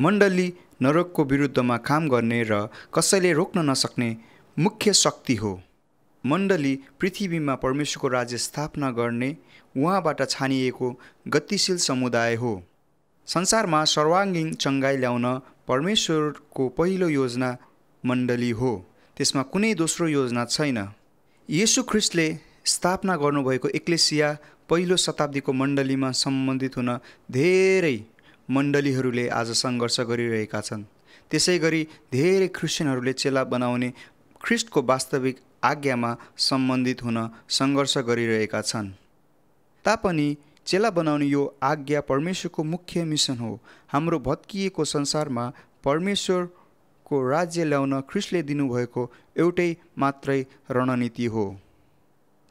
मण्डली नरकको विरुद्धमा काम गर्ने र कसैले रोक्न नसक्ने मुख्य शक्ति हो मण्डली पृथ्वीमा परमेश्वरको राज्य स्थापना गर्ने उहाँबाट छानिएको गतिशील समुदाय हो संसारमा सर्वाङ्गीण चङ्गाई ल्याउन परमेश्वरको पहिलो योजना मण्डली हो त्यसमा कुनै दोस्रो योजना छैन येसु ख्रिस्टले स्थापना गर्नुभएको एक्लेसिया पहिलो शताब्दीको मण्डलीमा सम्बन्धित हुन धेरै मण्डलीहरूले आज सङ्घर्ष गरिरहेका छन् त्यसै गरी धेरै क्रिस्चियनहरूले चेला बनाउने ख्रिस्टको वास्तविक आज्ञामा सम्बन्धित हुन सङ्घर्ष गरिरहेका छन् तापनि चेला बनाउने यो आज्ञा परमेश्वरको मुख्य मिसन हो हाम्रो भत्किएको संसारमा परमेश्वरको राज्य ल्याउन ख्रिस्टले दिनुभएको एउटै मात्रै रणनीति हो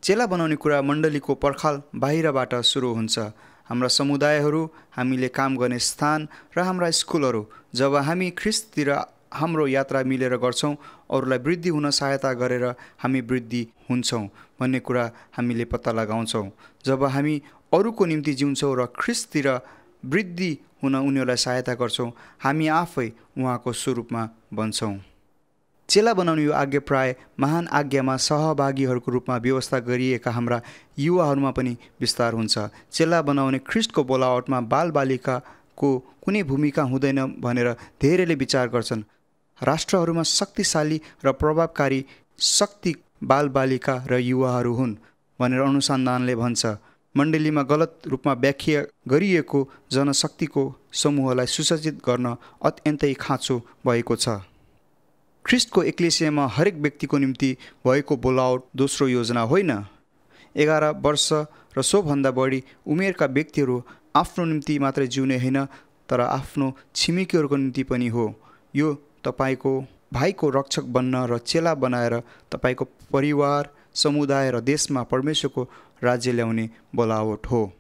चेला बनाउने कुरा मण्डलीको पर्खाल बाहिरबाट सुरु हुन्छ हाम्रा समुदायहरू हामीले काम गर्ने स्थान र हाम्रा स्कुलहरू जब हामी ख्रिस्टतिर हाम्रो यात्रा मिलेर गर्छौँ अरूलाई वृद्धि हुन सहायता गरेर हामी वृद्धि हुन्छौँ भन्ने कुरा हामीले पत्ता लगाउँछौँ जब हामी अरूको निम्ति जिउँछौँ र ख्रिस्टतिर वृद्धि हुन उनीहरूलाई सहायता गर्छौँ हामी आफै उहाँको स्वरूपमा बन्छौँ चेला बनाउने यो आज्ञा प्राय महान आज्ञामा सहभागीहरूको रूपमा व्यवस्था गरिएका हाम्रा युवाहरूमा पनि विस्तार हुन्छ चेला बनाउने ख्रिस्टको बोलावटमा बालबालिकाको कुनै भूमिका हुँदैन भनेर धेरैले विचार गर्छन् राष्ट्रहरूमा शक्तिशाली र प्रभावकारी शक्ति बालबालिका र युवाहरू हुन् भनेर अनुसन्धानले भन्छ मण्डलीमा गलत रूपमा व्याख्या गरिएको जनशक्तिको समूहलाई सुसज्जित गर्न अत्यन्तै खाँचो भएको छ ख्रिस्टको एक्लेसियामा हरेक व्यक्तिको निम्ति भएको बोलावट दोस्रो योजना होइन एघार वर्ष र सोभन्दा बढी उमेरका व्यक्तिहरू आफ्नो निम्ति मात्रै जिउने होइन तर आफ्नो छिमेकीहरूको निम्ति पनि हो यो तपाईँको भाइको रक्षक बन्न र चेला बनाएर तपाईँको परिवार समुदाय र देशमा परमेश्वरको राज्य ल्याउने बोलावट हो